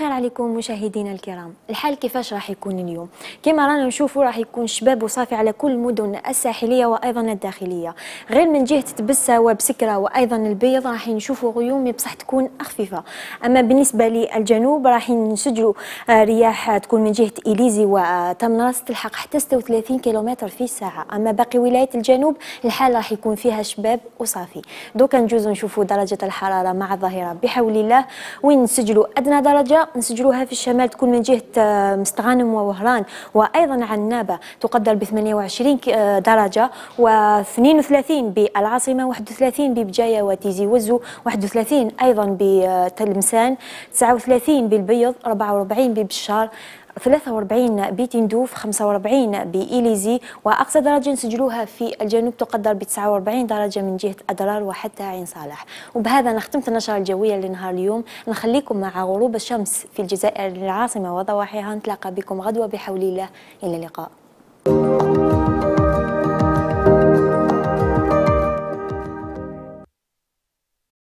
الخير عليكم مشاهدينا الكرام الحال كيفاش راح يكون اليوم كما رانا نشوفوا راح يكون شباب وصافي على كل المدن الساحليه وايضا الداخليه غير من جهه تبسه وبسكره وايضا البيض راح نشوفوا غيوم بصح تكون خفيفه اما بالنسبه للجنوب راح نسجلوا آه، رياح تكون من جهه اليزي وتمنراس تلحق حتى 36 كيلومتر في الساعه اما باقي ولايات الجنوب الحال راح يكون فيها شباب وصافي دوكا نجوزوا نشوفوا درجه الحراره مع الظهيره بحول الله وين نسجلوا ادنى درجه نسجلوها في الشمال تكون من جهه آه، مستغانم ووهران وايضا عنابه تقدر ب 28 آه، درجه و32 بالعاصمه 31 ببجايه وتيزي وزو 31 ايضا بتلمسان آه، 39 بالبيض 44 ببشار 43 بتندوف 45 بإليزي وأقصى درجة نسجلوها في الجنوب تقدر ب 49 درجة من جهة أدرار وحتى عين صالح وبهذا نختمت النشرة الجوية لنهار اليوم نخليكم مع غروب الشمس في الجزائر العاصمة وضواحيها نتلاقى بكم غدوة بحول الله إلى اللقاء